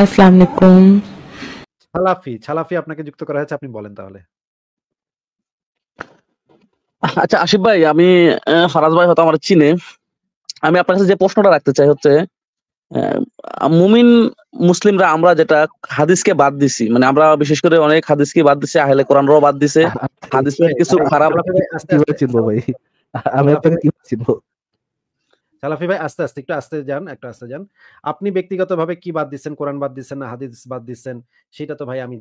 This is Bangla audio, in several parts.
আসসালামু আলাইকুম ছালাফি ছালাফি আপনাকে যুক্ত করা হয়েছে আপনি বলেন তাহলে আচ্ছা আশিফ ভাই আমি ফারাজ ভাই হয়তো আমার চিনে আমি আপনার কাছে যে প্রশ্নটা রাখতে চাই হচ্ছে মুমিন মুসলিমরা আমরা যেটা হাদিসকে বাদ দিছি মানে আমরা বিশেষ করে অনেক হাদিসকে বাদ দিছি আহলে কোরআনরাও বাদ দিছে আচ্ছা, আচ্ছা, হাদিসের আচ্ছা, কিছু খারাপ চিনবো ভাই আমি আপনাকে চিনবো সালাফি ভাই আস্তে আস্তে একটু আস্তে যান একটু আস্তে যান আপনি ব্যক্তিগতভাবে কি বাদ দিচ্ছেন কোরআন বাদ দিচ্ছেন না হাদিস বাদ দিচ্ছেন সেটা তো ভাই আমি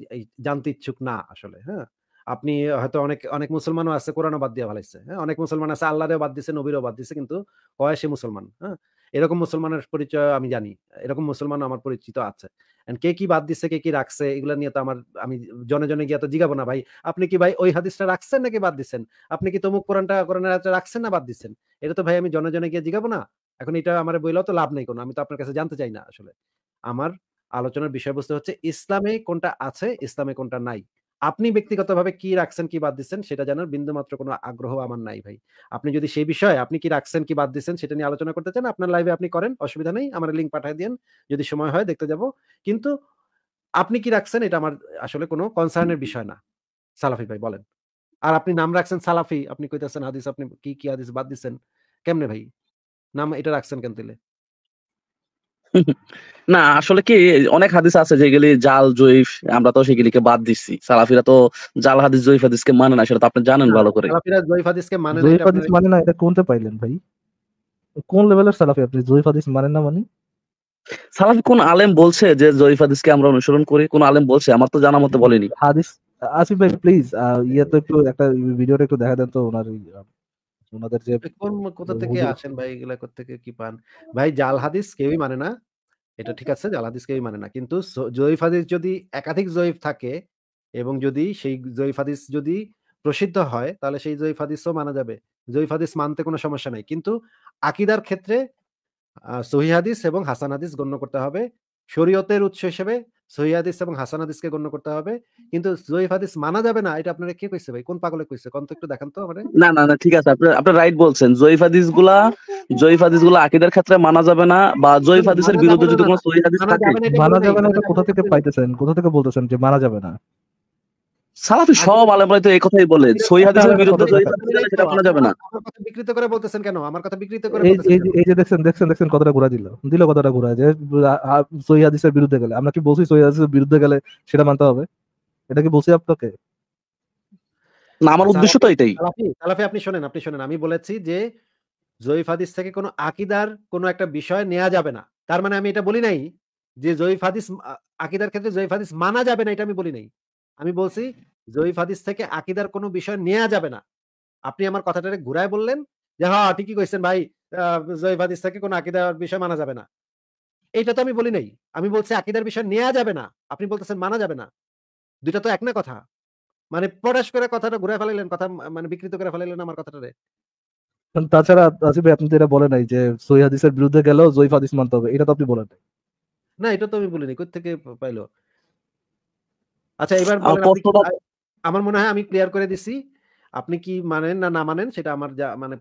জানতে ইচ্ছুক না আসলে হ্যাঁ আপনি হয়তো অনেক অনেক মুসলমানও আছে কোরআনও বাদ দিয়ে ভালাইছে হ্যাঁ অনেক মুসলমান আছে আল্লাহরেও বাদ দিচ্ছে নবীরও বাদ দিচ্ছে কিন্তু কয় সে মুসলমান হ্যাঁ এরকম মুসলমানের পরিচয় আমি জানি এরকম মুসলমান আমার পরিচিত আছে কে কি বাদ দিচ্ছে কে কি রাখছে এগুলো নিয়ে তো আমার আমি জনে জনে গিয়ে তো জিগাবো না ভাই আপনি কি ভাই ওই হাদিসটা রাখছেন নাকি বাদ দিচ্ছেন আপনি কি তমুক কোরআনটা কোরআনের রাখছেন না বাদ দিচ্ছেন এটা তো ভাই আমি জনে জনে গিয়ে জিগাবো না এখন এটা আমার বইলেও তো লাভ নেই কোনো আমি তো আপনার কাছে জানতে চাই না আসলে আমার আলোচনার বিষয়বস্তু হচ্ছে ইসলামে কোনটা আছে ইসলামে কোনটা নাই আপনি ব্যক্তিগতভাবে কি রাখছেন কি বাদ দিচ্ছেন সেটা জানার বিন্দুমাত্র কোনো আগ্রহ আমার নাই ভাই আপনি যদি সেই বিষয়ে আপনি কি রাখছেন কি বাদ দিচ্ছেন সেটা নিয়ে আলোচনা করতে চান আপনার লাইভে আপনি করেন অসুবিধা নেই আমার লিঙ্ক পাঠিয়ে দিন যদি সময় হয় দেখতে যাব কিন্তু আপনি কি রাখছেন এটা আমার আসলে কোনো কনসার্নের বিষয় না সালাফি ভাই বলেন আর আপনি নাম রাখছেন সালাফি আপনি কইতেছেন হাদিস আপনি কি কি হাদিস বাদ দিচ্ছেন কেমনে ভাই নাম এটা রাখছেন কেন দিলে না আসলে কি অনেক হাদিস আছে যেগুলি জাল আমরা তো বাদ সালাফিরা তো জাল হাদিস মানে না সেটা তো আপনি জানেন ভালো করে সালাফিরা মানে না হাদিস মানে না এটা কোনতে পাইলেন ভাই কোন লেভেলের সালাফি আপনি হাদিস মানেন না মানে সালাফি কোন আলেম বলছে যে জয়ীফ আমরা অনুসরণ করি কোন আলেম বলছে আমার তো জানা মতে বলেনি হাদিস আসিফ ভাই প্লিজ ইয়া তো একটু একটা ভিডিওটা একটু দেখা দেন তো ওনার ওনাদের যে কোন কোথা থেকে আসেন ভাই এগুলা কোথা থেকে কি পান ভাই জাল হাদিস কেউই মানে না এটা ঠিক আচ্ছা। আছে যে জাল হাদিসকে মানে না কিন্তু জয়ীফ হাদিস যদি একাধিক জয়ীফ থাকে এবং যদি সেই জয়ীফ হাদিস যদি প্রসিদ্ধ হয় তাহলে সেই জয়ীফ হাদিসও মানা যাবে জয়ীফ হাদিস মানতে কোনো সমস্যা নাই কিন্তু আকিদার ক্ষেত্রে সহি হাদিস এবং হাসান হাদিস গণ্য করতে হবে শরীয়তের উৎস হিসেবে সহি হাদিস এবং হাসান হাদিসকে গণ্য করতে হবে কিন্তু জয়ীফ হাদিস মানা যাবে না এটা আপনারা কে কইছে ভাই কোন পাগলে কইছে কোন তো একটু দেখেন তো আমারে না না না ঠিক আছে আপনারা আপনি রাইট বলছেন জয়ীফ হাদিস গুলা জয়ীফ হাদিস গুলো আকিদার ক্ষেত্রে মানা যাবে না বা জয়ীফ হাদিসের বিরুদ্ধে যদি কোনো সহি হাদিস থাকে মানা যাবে না কোথা থেকে পাইতেছেন কোথা থেকে বলতেছেন যে মানা যাবে না সালাফি আচ্ছা। সব আলেমরাই তো এই কথাই বলে আচ্ছা। সহি হাদিসের আচ্ছা। বিরুদ্ধে সেটা মানা যাবে না বিকৃত করে বলতেছেন কেন আমার কথা বিকৃত করে এই যে দেখছেন দেখছেন দেখছেন কথাটা ঘোরা দিল দিল কথাটা ঘোরা যে সহি হাদিসের বিরুদ্ধে গেলে আমরা কি বলছি সহি হাদিসের বিরুদ্ধে গেলে সেটা মানতে হবে এটা কি বলছি আপনাকে না আমার উদ্দেশ্য তো এটাই সালাফি আপনি শুনেন আপনি শুনেন আমি বলেছি যে জয়ীফ হাদিস থেকে কোনো আকিদার কোনো একটা বিষয় নেওয়া যাবে না তার মানে আমি এটা বলি নাই যে জয়ীফ হাদিস আকিদার ক্ষেত্রে জয়ীফ হাদিস মানা যাবে না এটা আমি বলি নাই আমি বলছি জয়ীফ হাদিস থেকে আকিদার কোনো বিষয় নেওয়া যাবে না আপনি আমার কথাটা ঘুরায় বললেন যে হ্যাঁ ঠিকই কইছেন ভাই জয়ীফ হাদিস থেকে কোনো আকিদার বিষয় মানা যাবে না এটা তো আমি বলি নাই আমি বলছি আকিদার বিষয় নেওয়া যাবে না আপনি বলতেছেন মানা যাবে না দুইটা তো এক না কথা মানে প্রকাশ করে কথাটা ঘুরে ফেলাইলেন কথা মানে বিকৃত করে ফেলাইলেন আমার কথাটা তাছাড়া আসিফ ভাই আপনি এটা নাই যে সহি হাদিসের বিরুদ্ধে হাদিস মানতে হবে এটা তো আপনি বলেন না এটা তো আমি বলিনি থেকে পাইলো আচ্ছা এবার আমার মনে হয় আমি ক্লিয়ার করে দিছি আপনি কি মানেন না না মানেন সেটা আমার যা মানে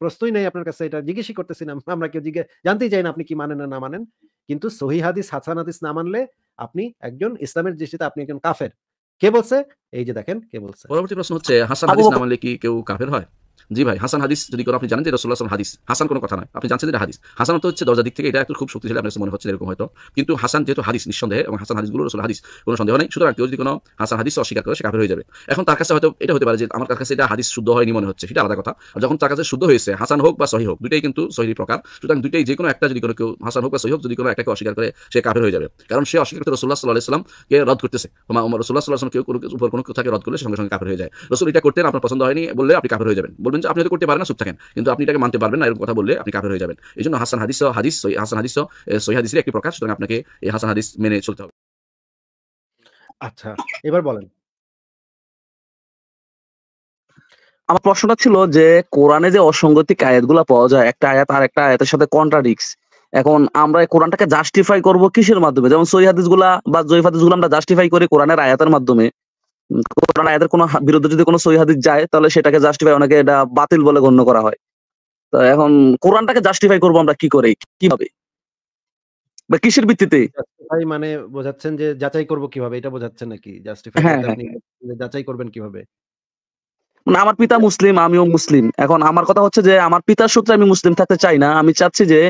প্রশ্নই নাই আপনার কাছে এটা জিজ্ঞেসই করতেছি না আমরা কেউ জিজ্ঞেস জানতেই চাই না আপনি কি মানেন না না মানেন কিন্তু সহি হাদিস হাসান হাদিস না মানলে আপনি একজন ইসলামের দৃষ্টিতে আপনি একজন কাফের কে বলছে এই যে দেখেন কে বলছে পরবর্তী প্রশ্ন হচ্ছে হাসান হাদিস না মানলে কি কেউ কাফের হয় জি ভাই হাসান হাদিস যদি কোনো আপনি জানেন যে রসুল্লাহ আসলাম হাদিস হাসান কোনো কথা নয় আপনি জানছেন যে হাদিস হাসান তো হচ্ছে দরজার দিক থেকে এটা একটু খুব শক্তিশালী আপনার মনে হচ্ছে এরকম হয়তো কিন্তু হাসান যেহেতু হাদিস নিঃসন্দেহে এবং হাসান হাদিসগুলো রসুল হাদিস কোনো সন্দেহ নেই সুতরাং কেউ যদি কোনো হাসান হাদিস অস্বীকার করে সে কাফের হয়ে যাবে এখন তার কাছে হয়তো এটা হতে পারে যে আমার কাছে এটা হাদিস শুদ্ধ হয়নি মনে হচ্ছে সেটা আলাদা কথা আর যখন তার কাছে শুদ্ধ হয়েছে হাসান হোক বা সহি হোক দুইটাই কিন্তু সহি প্রকার সুতরাং দুইটাই যে কোনো একটা যদি কোনো কেউ হাসান হোক বা সহি হোক যদি কোনো একটাকে অস্বীকার করে সে কাফের হয়ে যাবে কারণ সে অস্বীকার করে রসুল্লাহ সাল্লাহ ইসলামকে রদ করতেছে রসুল্লাহ সাল্লাহ কেউ কোনো উপর কোনো কথাকে রদ করলে সঙ্গে সঙ্গে কাফের হয়ে যায় রসুল এটা করতেন আপনার পছন্দ হয়নি বললে আপনি কাফের হয়ে যাবেন বলবেন যে আপনি তো করতে পারেন না চুপ থাকেন কিন্তু আপনি এটাকে মানতে পারবেন না এরকম কথা বললে আপনি কাফের হয়ে যাবেন এই জন্য হাসান হাদিস হাদিস হাসান হাদিস সহি হাদিসের একটি প্রকাশ সুতরাং আপনাকে এই হাসান হাদিস মেনে চলতে হবে আচ্ছা এবার বলেন আমার প্রশ্নটা ছিল যে কোরআনে যে অসঙ্গতিক গুলা পাওয়া যায় একটা আয়াত আর একটা আয়াতের সাথে কন্ট্রাডিক্স এখন আমরা কোরআনটাকে জাস্টিফাই করব কিসের মাধ্যমে যেমন সৈহাদিস গুলা বা জয়ীফ হাদিসগুলো আমরা জাস্টিফাই করি কোরআনের আয়াতের মাধ্যমে কোরআন আয়াতের কোনো বিরুদ্ধে যদি কোনো সহি হাদিস যায় তাহলে সেটাকে জাস্টিফাই অনেকে এটা বাতিল বলে গণ্য করা হয় তো এখন কোরআনটাকে জাস্টিফাই করব আমরা কি করে কিভাবে বা কিসের ভিত্তিতে মানে বোঝাচ্ছেন যে যাচাই করব কিভাবে এটা বোঝাচ্ছেন নাকি জাস্টিফাই হ্যাঁ, হ্যাঁ, যাচাই করবেন কিভাবে মানে আমার পিতা মুসলিম আমিও মুসলিম এখন আমার কথা হচ্ছে যে আমার পিতার সূত্রে আমি মুসলিম থাকতে চাই না আমি চাচ্ছি যে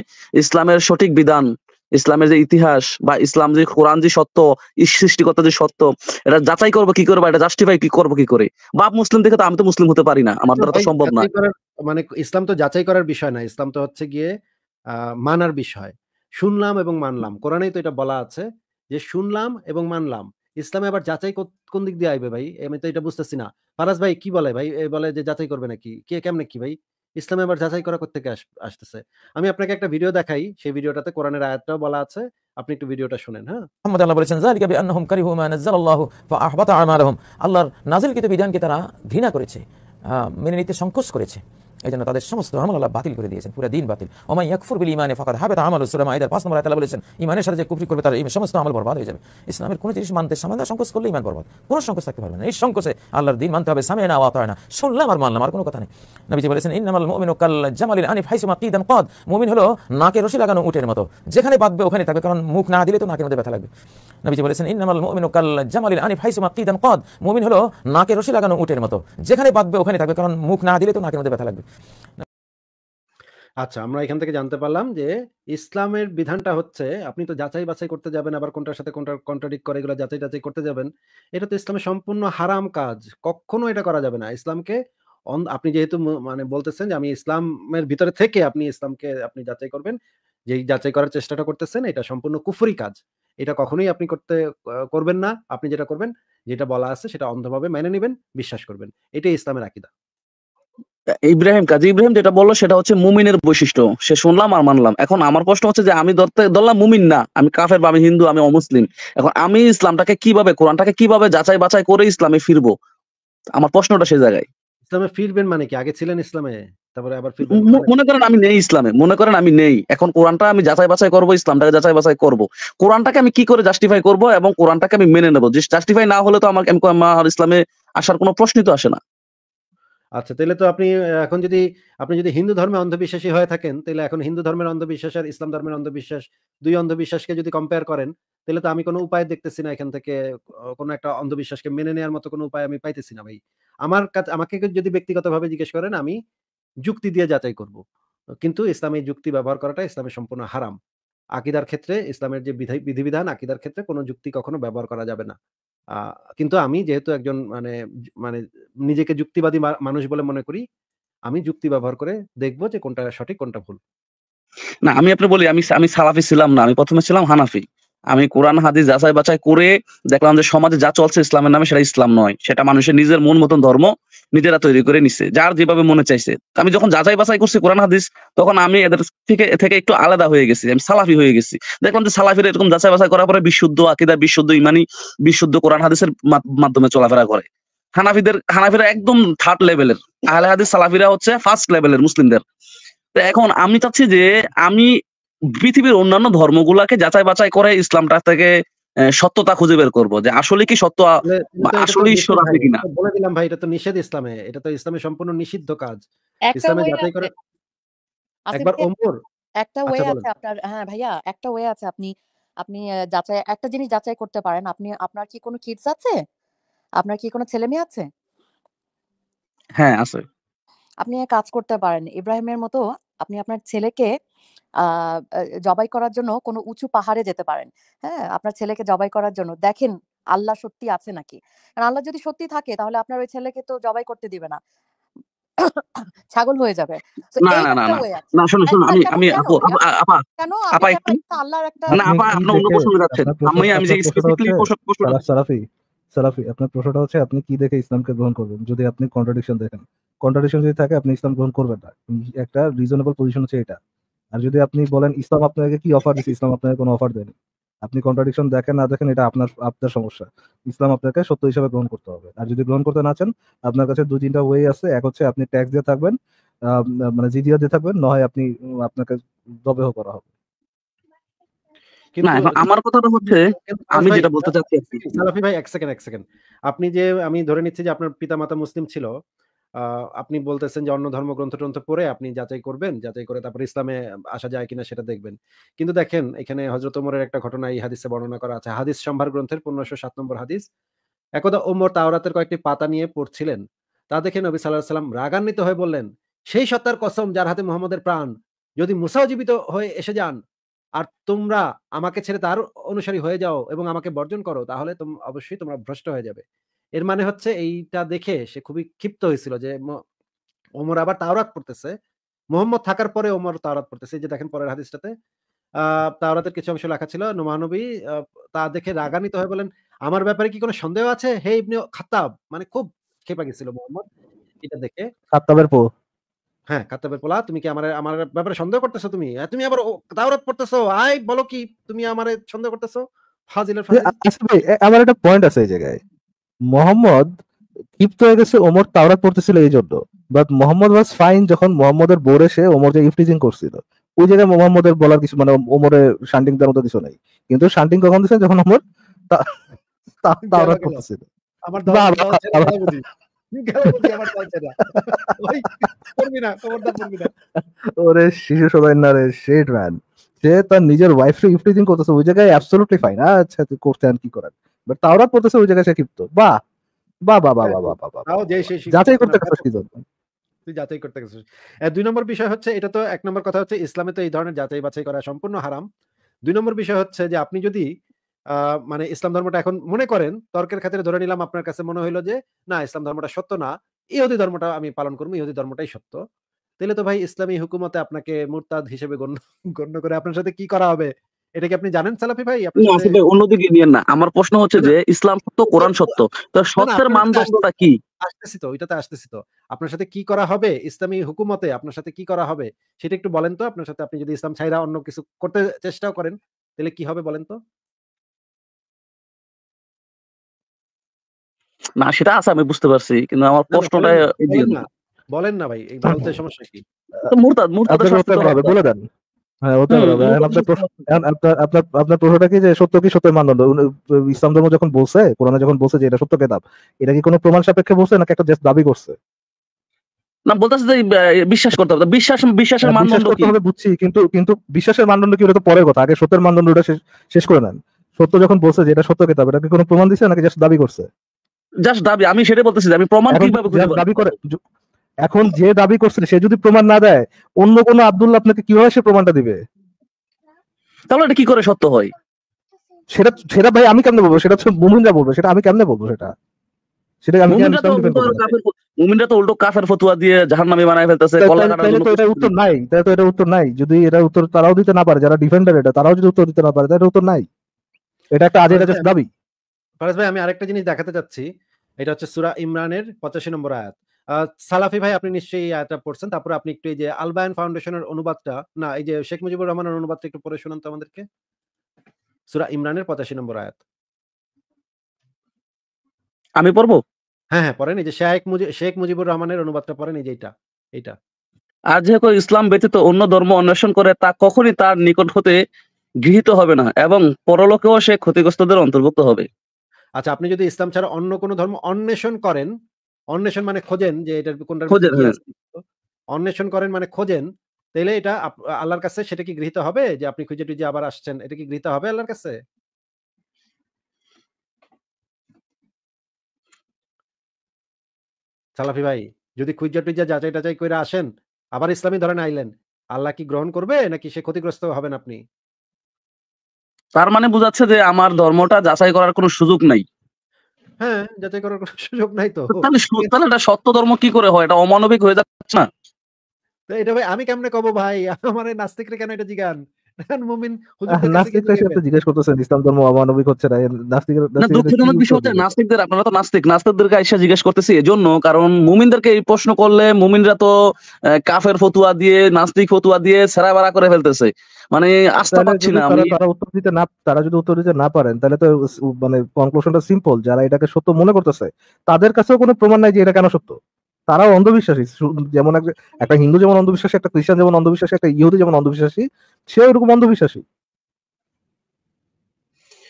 ইসলামের সঠিক বিধান ইসলামের যে ইতিহাস বা ইসলাম যে কোরআন যে সত্য সৃষ্টিকর্তা যে সত্য এটা যাচাই করবো কি করবো এটা জাস্টিফাই কি করবো কি করে বাপ মুসলিম দেখে তো আমি তো মুসলিম হতে পারি না আমার দ্বারা তো সম্ভব না মানে ইসলাম তো যাচাই করার বিষয় না ইসলাম তো হচ্ছে গিয়ে মানার বিষয় শুনলাম এবং মানলাম কোরআনে তো এটা বলা আছে যে শুনলাম এবং মানলাম ইসলামে আবার যাচাই কোন দিক দিয়ে আইবে ভাই আমি তো এটা বুঝতেছি না ফারাজ ভাই কি বলে ভাই বলে যে যাচাই করবে নাকি কে কেমনে কি ভাই ইসলামে আবার যাচাই করা করতে আসতেছে আমি আপনাকে একটা ভিডিও দেখাই সেই ভিডিওটাতে কোরআনের আয়াতটাও বলা আছে আপনি একটু ভিডিওটা শুনেন হ্যাঁ মোহাম্মদ আল্লাহ বলেছেন জালিকা বিআন্নাহুম কারিহু মা নাযালাল্লাহু ফাআহবাতা আমালাহুম আল্লাহর নাজিলকৃত বিধানকে তারা ঘৃণা করেছে মেনে নিতে সংকোচ করেছে এই জন্য তাদের সমস্ত আমল আল্লাহ বাতিল করে দিয়েছেন পুরো দিন বাতিল ওমাই ইয়াকফুর বিল ইমানে ফাকাদ হাবে তা আমল সুরাম আইদার পাঁচ নম্বর তালা বলেছেন ইমানের সাথে যে কুফরি করবে তার এই সমস্ত আমল বরবাদ হয়ে যাবে ইসলামের কোনো জিনিস মানতে সামান্য সংকোচ করলে ইমান বরবাদ কোনো সংকোচ থাকতে পারবে না এই সংকোচে আল্লাহর দিন মানতে হবে সামে না হয় না শুনলাম আর মানলাম আর কোনো কথা নেই নবীজি বলেছেন ইন্নামাল মুমিন কাল জামালিল আনিফ হাইসুমা কিদান কদ মুমিন হলো নাকে রশি লাগানো উটের মতো যেখানে বাঁধবে ওখানে থাকবে কারণ মুখ না দিলে তো নাকের মধ্যে ব্যথা লাগবে নবীজি বলেছেন ইন্নামাল মুমিন কাল জামালিল আনিফ হাইসুমা কিদান কদ মুমিন হলো নাকে রশি লাগানো উটের মতো যেখানে বাঁধবে ওখানে থাকবে কারণ মুখ না দিলে তো নাকের মধ্যে ব্যথা লাগবে আচ্ছা আমরা এখান থেকে জানতে পারলাম যে ইসলামের বিধানটা হচ্ছে আপনি তো যাচাই বাছাই করতে যাবেন আবার কোনটার সাথে কোনটার কন্ট্রাডিক্ট করে এগুলো যাচাই টাচাই করতে যাবেন এটা তো ইসলামের সম্পূর্ণ হারাম কাজ কখনো এটা করা যাবে না ইসলামকে আপনি যেহেতু মানে বলতেছেন যে আমি ইসলামের ভিতরে থেকে আপনি ইসলামকে আপনি যাচাই করবেন যে যাচাই করার চেষ্টাটা করতেছেন এটা সম্পূর্ণ কুফুরি কাজ এটা কখনোই আপনি করতে করবেন না আপনি যেটা করবেন যেটা বলা আছে সেটা অন্ধভাবে মেনে নেবেন বিশ্বাস করবেন এটাই ইসলামের আকিদা ইব্রাহিম কাজী ইব্রাহিম যেটা বললো সেটা হচ্ছে মুমিনের বৈশিষ্ট্য সে শুনলাম আর মানলাম এখন আমার প্রশ্ন হচ্ছে যে আমি ধরতে ধরলাম মুমিন না আমি কাফের বা আমি হিন্দু আমি অমুসলিম এখন আমি ইসলামটাকে কিভাবে কোরআনটাকে কিভাবে যাচাই বাছাই করে ইসলামে ফিরবো আমার প্রশ্নটা সেই জায়গায় ইসলামে ফিরবেন মানে কি আগে ছিলেন ইসলামে তারপরে আবার মানে? মনে করেন আমি নেই ইসলামে মনে করেন আমি নেই এখন কোরআনটা আমি যাচাই বাছাই করব ইসলামটাকে যাচাই বাছাই করব কোরআনটাকে আমি কি করে জাস্টিফাই করব এবং কোরআনটাকে আমি মেনে নেব জাস্টিফাই না হলে তো আমার ইসলামে আসার কোনো প্রশ্নই তো আসে না আচ্ছা তাহলে তো আপনি এখন যদি আপনি যদি হিন্দু ধর্মে অন্ধবিশ্বাসী হয়ে থাকেন তাহলে এখন হিন্দু ধর্মের অন্ধবিশ্বাস আর ইসলাম ধর্মের অন্ধবিশ্বাস দুই অন্ধবিশ্বাসকে যদি কম্পেয়ার করেন তাহলে তো আমি কোনো উপায় দেখতেছি না এখান থেকে কোনো একটা অন্ধবিশ্বাসকে মেনে নেওয়ার মতো কোনো উপায় আমি পাইতেছি না ভাই আমার কাছে আমাকে যদি ব্যক্তিগতভাবে জিজ্ঞেস করেন আমি যুক্তি দিয়ে যাচাই করব কিন্তু ইসলামে যুক্তি ব্যবহার করাটা ইসলামের সম্পূর্ণ হারাম আকিদার ক্ষেত্রে ইসলামের যে বিধিবিধান আকিদার ক্ষেত্রে কোনো যুক্তি কখনো ব্যবহার করা যাবে না কিন্তু আমি যেহেতু একজন মানে মানে নিজেকে যুক্তিবাদী মানুষ বলে মনে করি আমি যুক্তি ব্যবহার করে দেখব যে কোনটা সঠিক কোনটা ভুল না আমি আপনি বলি আমি আমি সালাফি ছিলাম না আমি প্রথমে ছিলাম হানাফি আমি কোরআন হাদিস যাচাই বাছাই করে দেখলাম যে সমাজে যা চলছে ইসলামের নামে সেটা ইসলাম নয় সেটা মানুষের নিজের মন মতন ধর্ম নিজেরা তৈরি করে নিচ্ছে যার যেভাবে মনে চাইছে আমি যখন যাচাই বাছাই করছি কোরআন হাদিস তখন আমি এদের থেকে থেকে একটু আলাদা হয়ে গেছি আমি সালাফি হয়ে গেছি দেখলাম যে সালাফির এরকম যাচাই বাছাই করার পরে বিশুদ্ধ আকিদা বিশুদ্ধ ইমানি বিশুদ্ধ কোরআন হাদিসের মাধ্যমে চলাফেরা করে হানাফিদের হানাফিরা একদম থার্ড লেভেলের আহলে হাদিস সালাফিরা হচ্ছে ফার্স্ট লেভেলের মুসলিমদের তো এখন আমি চাচ্ছি যে আমি পৃথিবীর অন্যান্য ধর্মগুলাকে যাচাই বাছাই করে ইসলামটা থেকে সত্যতা খুঁজে বের করবো যে আসলে কি সত্য আসলে ঈশ্বর আছে কিনা বলে দিলাম ভাই এটা তো নিষেধ ইসলামে এটা তো ইসলামে সম্পূর্ণ নিষিদ্ধ কাজ ইসলামে যাচাই করে আচ্ছা, একবার ওমর একটা ওয়ে আচ্ছা, আছে আপনার হ্যাঁ ভাইয়া একটা ওয়ে আছে আপনি আপনি যাচাই একটা জিনিস যাচাই করতে পারেন আপনি আপনার কি কোনো কিডস আছে আপনার কি কোনো ছেলে মেয়ে আছে হ্যাঁ আছে আপনি এক কাজ করতে পারেন ইব্রাহিমের মতো আপনি আপনার ছেলেকে জবাই করার জন্য কোনো উঁচু পাহাড়ে যেতে পারেন হ্যাঁ আপনার ছেলেকে জবাই করার জন্য দেখেন আল্লাহ সত্যি আছে নাকি কারণ আল্লাহ যদি সত্যি থাকে তাহলে আপনার ওই ছেলেকে তো জবাই করতে দিবে না ছাগল হয়ে যাবে না না না না শোনো শোনো আমি আমি আপা আপা একটু না আপা আপনি অন্য প্রশ্নে যাচ্ছেন আমি আমি যে স্পেসিফিকলি প্রশ্ন সালাফি সালাফি আপনার প্রশ্নটা হচ্ছে আপনি কি দেখে ইসলামকে গ্রহণ করবেন যদি আপনি কন্ট্রাডিকশন দেখেন কন্ট্রাডিকশন যদি থাকে আপনি ইসলাম গ্রহণ করবেন না একটা রিজনেবল পজিশন হচ্ছে এটা আর যদি আপনি বলেন ইসলাম আপনাকে কি অফার দিচ্ছে ইসলাম আপনাকে কোনো অফার দেয়নি আপনি কন্ট্রাডিকশন দেখেন না দেখেন এটা আপনার আপনার সমস্যা ইসলাম আপনাকে সত্য হিসাবে গ্রহণ করতে হবে আর যদি গ্রহণ করতে না চান আপনার কাছে দুই তিনটা ওয়ে আছে এক হচ্ছে আপনি ট্যাক্স দিয়ে থাকবেন মানে জিডিও দিয়ে থাকবেন না হয় আপনি আপনাকে দবেহ করা হবে আমার কথাটা হচ্ছে আমি যেটা বলতে চাচ্ছি আপনি যে আমি ধরে নিচ্ছি যে আপনার পিতা মাতা মুসলিম ছিল আপনি বলতেছেন যে অন্য ধর্মগ্রন্থ টন্থ পড়ে আপনি যাচাই করবেন যাচাই করে তারপর ইসলামে আসা যায় কিনা সেটা দেখবেন কিন্তু দেখেন এখানে হজরত ওমরের একটা ঘটনা এই হাদিসে বর্ণনা করা আছে হাদিস সম্ভার গ্রন্থের পনেরোশো সাত নম্বর হাদিস একদা ওমর তাওরাতের কয়েকটি পাতা নিয়ে পড়ছিলেন তা দেখে নবী সাল্লাহ সাল্লাম রাগান্বিত হয়ে বললেন সেই সত্তার কসম যার হাতে মোহাম্মদের প্রাণ যদি মুসাও জীবিত হয়ে এসে যান আর তোমরা আমাকে ছেড়ে তার অনুসারী হয়ে যাও এবং আমাকে বর্জন করো তাহলে অবশ্যই তোমরা ভ্রষ্ট হয়ে যাবে এর মানে হচ্ছে এইটা দেখে সে খুবই ক্ষিপ্ত হয়েছিল যে ওমর আবার তাওরাত পড়তেছে মোহাম্মদ থাকার পরে ওমর তাওরাত পড়তেছে যে দেখেন পরের হাদিসটাতে আহ তাওরাতের কিছু অংশ লেখা ছিল নোমানবী তা দেখে রাগান্বিত হয়ে বলেন আমার ব্যাপারে কি কোনো সন্দেহ আছে হে ইবনে খাতাব মানে খুব খেপা গেছিল মোহাম্মদ এটা দেখে খাতাবের পো হ্যাঁ খাতাবের পোলা তুমি কি আমার আমার ব্যাপারে সন্দেহ করতেছো তুমি তুমি আবার তাওরাত পড়তেছো আই বলো কি তুমি আমারে সন্দেহ করতেছো ফাজিলের আমার একটা পয়েন্ট আছে এই জায়গায় মোহাম্মদ ক্ষিপ্ত হয়ে গেছে ওমর তাওরাত পড়তেছিল এই জন্য বাট মোহাম্মদ ওয়াজ ফাইন যখন মোহাম্মদের বোরে সে যে ইফটিজিং করছিল ওই জায়গায় মোহাম্মদের বলার কিছু মানে ওমরে শান্টিং দেওয়ার মতো কিছু নেই কিন্তু শান্টিং কখন দিছে যখন ওমর তাওরাত পড়তেছিল সে তার নিজের ওয়াইফ ইফটিজিং করতেছে ওই জায়গায় অ্যাবসলিউটলি ফাইন আচ্ছা করতে আর কি করার বাট তাওরাত বলতেছে ওই জায়গায় সে ক্ষিপ্ত বা বা বা বা বা বা বা যাচাই করতে গেছিস যাচাই করতে গেছিস দুই নম্বর বিষয় হচ্ছে এটা তো এক নম্বর কথা হচ্ছে ইসলামে তো এই ধরনের যাচাই বাছাই করা সম্পূর্ণ হারাম দুই নম্বর বিষয় হচ্ছে যে আপনি যদি মানে ইসলাম ধর্মটা এখন মনে করেন তর্কের ক্ষেত্রে ধরে নিলাম আপনার কাছে মনে হইলো যে না ইসলাম ধর্মটা সত্য না ইহুদি ধর্মটা আমি পালন করবো ইহুদি ধর্মটাই সত্য তাহলে তো ভাই ইসলামী হুকুমতে আপনাকে মুরতাদ হিসেবে গণ্য গণ্য করে আপনার সাথে কি করা হবে এটা কি আপনি জানেন সালাফি ভাই অন্যদিকে নিয়েন না আমার প্রশ্ন হচ্ছে যে ইসলাম সত্য কোরআন সত্য তো সত্যের মানদণ্ডটা কি আসতেছি তো ওইটাতে আসতেছি তো আপনার সাথে কি করা হবে ইসলামী হুকুমতে আপনার সাথে কি করা হবে সেটা একটু বলেন তো আপনার সাথে আপনি যদি ইসলাম ছাইরা অন্য কিছু করতে চেষ্টাও করেন তাহলে কি হবে বলেন তো না সেটা আছে আমি বুঝতে পারছি কিন্তু আমার প্রশ্নটা বলেন না ভাই এই ভারতের সমস্যা কি মুরতাদ মুরতাদ হবে বলে দেন হ্যাঁ, আপনার প্রশ্নটা কি যে সত্য কি সত্যের মানদণ্ড ইসলাম ধর্ম যখন বলছে যখন বলছে যে এটা সত্য কেতাব এটা কি প্রমাণ সাপেক্ষে বলছে নাকি একটা দাবি করছে বিশ্বাসের হ্যাঁ, মানদণ্ড কি বুঝছি কিন্তু কিন্তু বিশ্বাসের মানদণ্ড কি পরের কথা আগে সত্যের মানদণ্ডটা শেষ করে নেন সত্য যখন বলছে যে এটা সত্য কেতাব এটা কি কোনো প্রমাণ দিচ্ছে নাকি জাস্ট দাবি করছে জাস্ট দাবি আমি সেটাই বলতেছি আমি প্রমাণ দাবি করে এখন যে দাবি করছে সে যদি প্রমাণ না দেয় অন্য কোন আব্দুল্লাহ আপনাকে কিভাবে সে প্রমাণটা দিবে তাহলে এটা কি করে সত্য হয় সেটা সেটা ভাই আমি কেমনে বলবো সেটা মুমিনরা বলবো সেটা আমি কেমনে বলবো সেটা সেটা আমি মুমিনরা তো উল্টো কাফের ফতুয়া দিয়ে জাহান্নামী বানায় ফেলতেছে তো এটা উত্তর নাই তাহলে তো এটা উত্তর নাই যদি এটা উত্তর তারাও দিতে না পারে যারা ডিফেন্ডার এটা তারাও যদি উত্তর দিতে না পারে তাহলে উত্তর নাই এটা একটা আজের দাবি ফারাজ ভাই আমি আরেকটা জিনিস দেখাতে চাচ্ছি এটা হচ্ছে সূরা ইমরানের 85 নম্বর আয়াত সালাফি ভাই আপনি নিশ্চয়ই আয়াতটা পড়ছেন তারপরে আপনি একটু এই যে আলবায়ন ফাউন্ডেশনের অনুবাদটা না এই যে শেখ মুজিবুর রহমানের অনুবাদটা একটু পড়ে শুনান তো আমাদেরকে সুরা ইমরানের পঁচাশি নম্বর আয়াত আমি পড়বো হ্যাঁ হ্যাঁ পড়েন এই যে শেখ মুজিব শেখ মুজিবুর রহমানের অনুবাদটা পড়েন এই যে এটা এটা আর যেহেতু ইসলাম ব্যতীত অন্য ধর্ম অন্বেষণ করে তা কখনই তার নিকট হতে গৃহীত হবে না এবং পরলোকেও সে ক্ষতিগ্রস্তদের অন্তর্ভুক্ত হবে আচ্ছা আপনি যদি ইসলাম ছাড়া অন্য কোনো ধর্ম অন্বেষণ করেন অন্বেষণ মানে খোঁজেন যে এটার কোনটা হ্যাঁ। অন্বেষণ করেন মানে খোঁজেন তাহলে এটা আল্লাহর কাছে সেটা কি গৃহীত হবে যে আপনি খুঁজে টুজে আবার আসছেন এটা কি গৃহীত হবে আল্লাহর কাছে সালাফি ভাই যদি খুঁজে টুজে যাচাই টাচাই করে আসেন আবার ইসলামী ধরেন আইলেন আল্লাহ কি গ্রহণ করবে নাকি সে ক্ষতিগ্রস্ত হবেন আপনি তার মানে বুঝাচ্ছে যে আমার ধর্মটা যাচাই করার কোনো সুযোগ নাই হ্যাঁ যাচাই করার সুযোগ তো তাহলে সত্য ধর্ম কি করে হয় এটা অমানবিক হয়ে যাচ্ছে না এটা ভাই আমি কেমনে কব ভাই আমার নাস্তিকরে কেন এটা জিগান মুমিন হুজুরদের কারণ মুমিনদেরকে প্রশ্ন করলে মুমিনরা তো কাফের ফতুয়া দিয়ে নাস্তিক ফতুয়া দিয়ে সেরাবারা করে ফেলতেছে মানে আস্থা পাচ্ছি না তারা উত্তর দিতে না তারা যদি উত্তর দিতে না পারেন তাহলে তো মানে কনক্লুশনটা সিম্পল যারা এটাকে সত্য মনে করতেছে তাদের কাছেও কোনো প্রমাণ নাই যে এটা কেন সত্য তারাও অন্ধবিশ্বাসী যেমন একটা হিন্দু যেমন অন্ধবিশ্বাসী একটা খ্রিস্টান যেমন অন্ধবিশ্বাসী একটা ইহুদি যেমন অন্ধবিশ্বাসী সে ওরকম অন্ধবিশ্বাসী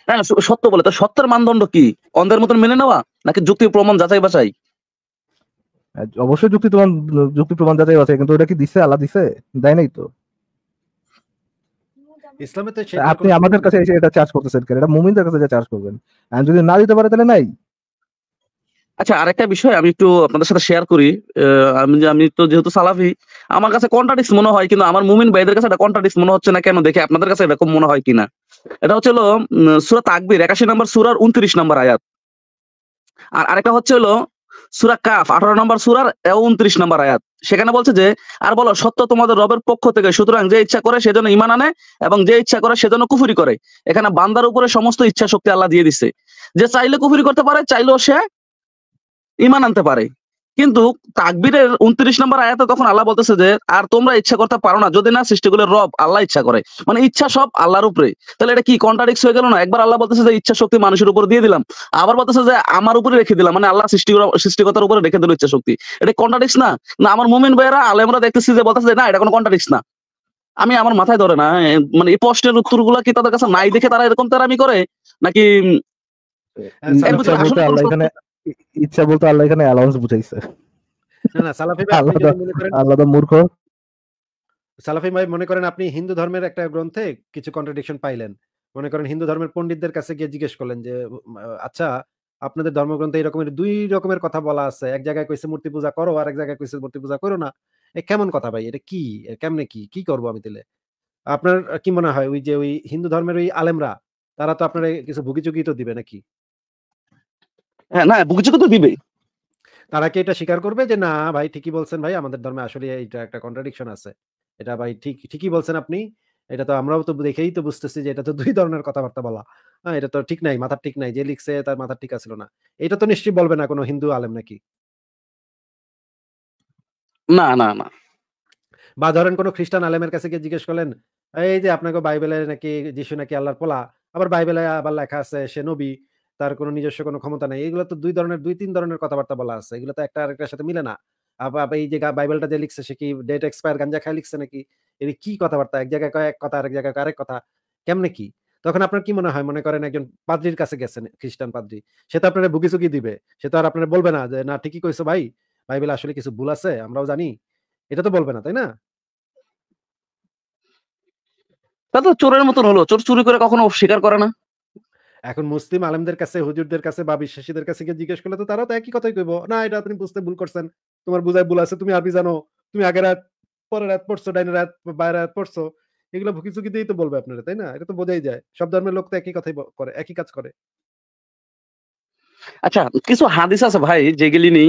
হ্যাঁ সত্য বলে তো সত্যের মানদণ্ড কি অন্ধের মতন মেনে নেওয়া নাকি যুক্তি প্রমাণ যাচাই বাছাই হ্যাঁ, অবশ্যই যুক্তি প্রমাণ যুক্তি প্রমাণ যাচাই বাছাই কিন্তু ওটা কি দিছে আলা দিছে দেয় নাই তো আপনি আমাদের কাছে এসে এটা চার্জ করতেছেন কেন এটা মুমিনদের কাছে চার্জ করবেন আমি যদি না দিতে পারে তাহলে নাই আচ্ছা আরেকটা বিষয় আমি একটু আপনাদের সাথে শেয়ার করি আমি আমি তো যেহেতু সালাফি আমার কাছে কন্ট্রাডিক্স মনে হয় কিন্তু আমার মুমিন ভাইদের কাছে এটা কন্ট্রাডিক্স মনে হচ্ছে না কেন দেখে আপনাদের কাছে এরকম মনে হয় কিনা এটা হচ্ছে হলো সুরা তাকবির একাশি নম্বর সুরার উনত্রিশ নম্বর আয়াত আর আরেকটা হচ্ছে হলো সুরা কাফ আঠারো নম্বর সুরার উনত্রিশ নম্বর আয়াত সেখানে বলছে যে আর বলো সত্য তোমাদের রবের পক্ষ থেকে সুতরাং যে ইচ্ছা করে সেজন্য ইমান আনে এবং যে ইচ্ছা করে সেজন্য কুফুরি করে এখানে বান্দার উপরে সমস্ত ইচ্ছা শক্তি আল্লাহ দিয়ে দিছে যে চাইলে কুফুরি করতে পারে চাইলেও সে ইমান আনতে পারে কিন্তু তাকবীরের উনত্রিশ নম্বর আয়াতে তখন আল্লাহ বলতেছে যে আর তোমরা ইচ্ছা করতে পারো না যদি না সৃষ্টিগুলোর রব আল্লাহ ইচ্ছা করে মানে ইচ্ছা সব আল্লাহর উপরে তাহলে এটা কি কন্ট্রাডিক্স হয়ে গেল না একবার আল্লাহ বলতেছে যে ইচ্ছা শক্তি মানুষের উপর দিয়ে দিলাম আবার বলতেছে যে আমার উপরে রেখে দিলাম মানে আল্লাহ সৃষ্টি সৃষ্টিকতার উপরে রেখে দিল ইচ্ছা শক্তি এটা কন্ট্রাডিক্স না না আমার মুমিন ভাইয়েরা আলেমরা দেখতেছি যে বলতেছে না এটা কোনো কন্ট্রাডিক্স না আমি আমার মাথায় ধরে না মানে এই প্রশ্নের উত্তরগুলো কি তাদের কাছে নাই দেখে তারা এরকম তারা আমি করে নাকি হ্যাঁ, ইচ্ছা বলতে আল্লাহ এখানে অ্যালাউন্স বুঝাইছে না না সালাফি ভাই আল্লাহ আলাদা মূর্খ সালাফি ভাই মনে করেন আপনি হিন্দু ধর্মের একটা গ্রন্থে কিছু কন্ট্রাডিকশন পাইলেন মনে করেন হিন্দু ধর্মের পণ্ডিতদের কাছে গিয়ে জিজ্ঞেস করলেন যে আচ্ছা আপনাদের ধর্মগ্রন্থে এই রকমের দুই রকমের কথা বলা আছে এক জায়গায় কইছে মূর্তি পূজা করো আর এক জায়গায় কইছে মূর্তি পূজা করো না এ কেমন কথা ভাই এটা কি কেমনে কি কি করব আমি তাহলে আপনার কি মনে হয় ওই যে ওই হিন্দু ধর্মের ওই আলেমরা তারা তো আপনারা কিছু ভুগিচুকি তো দিবে নাকি হ্যাঁ, তো দিবে তারা কি এটা স্বীকার করবে যে না ভাই ঠিকই বলছেন ভাই আমাদের ধর্মে আসলে এটা একটা কন্ট্রাডিকশন আছে এটা ভাই ঠিক ঠিকই বলছেন আপনি এটা তো আমরাও তো দেখেই তো বুঝতেছি যে এটা তো দুই ধরনের কথাবার্তা বলা হ্যাঁ এটা তো ঠিক নাই মাথার ঠিক নাই যে লিখছে তার মাথার ঠিক আছিল না এটা তো নিশ্চয়ই বলবে না কোনো হিন্দু আলেম নাকি না না না বা ধরেন কোনো খ্রিস্টান আলেমের কাছে গিয়ে জিজ্ঞেস করলেন এই যে আপনাকে বাইবেলের নাকি যিশু নাকি আল্লাহর পোলা আবার বাইবেলে আবার লেখা আছে সে নবী তার কোনো নিজস্ব কোনো ক্ষমতা নেই এগুলো তো দুই ধরনের দুই তিন ধরনের কথাবার্তা বলা আছে এগুলো তো একটা আরেকটার সাথে মিলে না আবার এই যে বাইবেলটা যে লিখছে সে কি ডেট এক্সপায়ার গাঞ্জা খায় লিখছে নাকি এর কি কথাবার্তা এক জায়গায় কয়েক কথা আরেক জায়গায় আরেক কথা কেমনে কি তখন আপনার কি মনে হয় মনে করেন একজন পাদ্রির কাছে গেছেন খ্রিস্টান পাদ্রি সে তো আপনার বুকি চুকি দিবে সে তো আর আপনার বলবে না যে না ঠিকই কইছো ভাই বাইবেল আসলে কিছু ভুল আছে আমরাও জানি এটা তো বলবে না তাই না তা তো চোরের মতন হলো চোর চুরি করে কখনো স্বীকার করে না এখন মুসলিম আলেমদের কাছে হুজুরদের কাছে বা বিশ্বাসীদের কাছে গিয়ে জিজ্ঞেস করলে তো তারা তো একই কথাই কইব না এটা আপনি বুঝতে ভুল করছেন তোমার বুঝায় ভুল আছে তুমি আরবি জানো তুমি আগের রাত পরের রাত পড়ছো ডাইনের রাত বাইরে রাত পড়ছো এগুলো ভুকি চুকি দিয়েই তো বলবে আপনারা তাই না এটা তো বোঝাই যায় সব ধর্মের লোক তো একই কথাই করে একই কাজ করে আচ্ছা কিছু হাদিস আছে ভাই যেগুলি নেই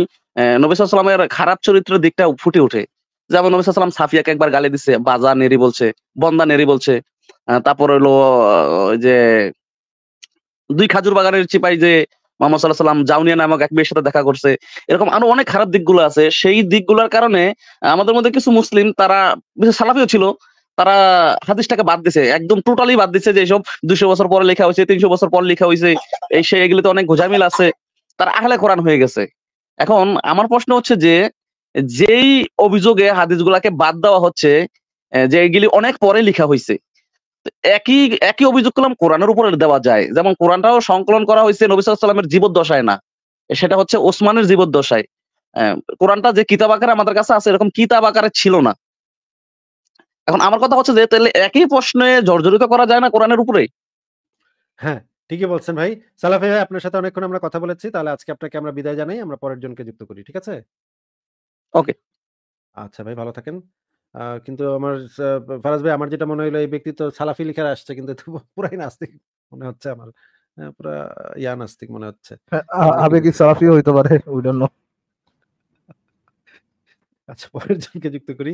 নবী সাল্লামের খারাপ চরিত্রের দিকটা ফুটে ওঠে যেমন নবী সাল্লাম সাফিয়াকে একবার গালি দিছে বাজা নেরি বলছে বন্দা নেরি বলছে তারপর হলো যে দুই খাজুর বাগানের চিপাই যে মোহাম্মদ সাল্লাহ সাল্লাম জাউনিয়া নামক এক মেয়ের সাথে দেখা করছে এরকম আরো অনেক খারাপ দিকগুলো আছে সেই দিকগুলোর কারণে আমাদের মধ্যে কিছু মুসলিম তারা বিশেষ সালাফিও ছিল তারা হাদিসটাকে বাদ দিছে একদম টোটালি বাদ দিছে যে এইসব দুশো বছর পরে লেখা হয়েছে তিনশো বছর পর লেখা হয়েছে এই সে এগুলিতে অনেক ঘোঝামিল আছে তারা আহলে কোরআন হয়ে গেছে এখন আমার প্রশ্ন হচ্ছে যে যেই অভিযোগে হাদিসগুলাকে বাদ দেওয়া হচ্ছে যে এগুলি অনেক পরে লেখা হয়েছে একই একই অভিযোগ করলাম কোরআনের উপরে দেওয়া যায় যেমন কোরআনটাও সংকলন করা হয়েছে নবী সাল্লামের জীবদ্দশায় না সেটা হচ্ছে ওসমানের জীবদ্দশায় কোরআনটা যে কিতাব আকারে আমাদের কাছে আছে এরকম কিতাব আকারে ছিল না এখন আমার কথা হচ্ছে যে তাহলে একই প্রশ্নে জর্জরিত করা যায় না কোরআনের উপরে হ্যাঁ ঠিকই বলছেন ভাই সালাফি ভাই আপনার সাথে অনেকক্ষণ আমরা কথা বলেছি তাহলে আজকে আপনাকে আমরা বিদায় জানাই আমরা পরের জনকে যুক্ত করি ঠিক আছে ওকে আচ্ছা ভাই ভালো থাকেন কিন্তু আমার ফারাজ ভাই আমার যেটা মনে হইলো এই ব্যক্তি তো সালাফি লিখার আসছে কিন্তু পুরাই নাস্তিক মনে হচ্ছে আমার। পুরা ইয়া নাস্তিক মনে হচ্ছে। হ্যাঁ, আবে কি হইতে পারে। ওই জন্য আচ্ছা পরের জনকে যুক্ত করি।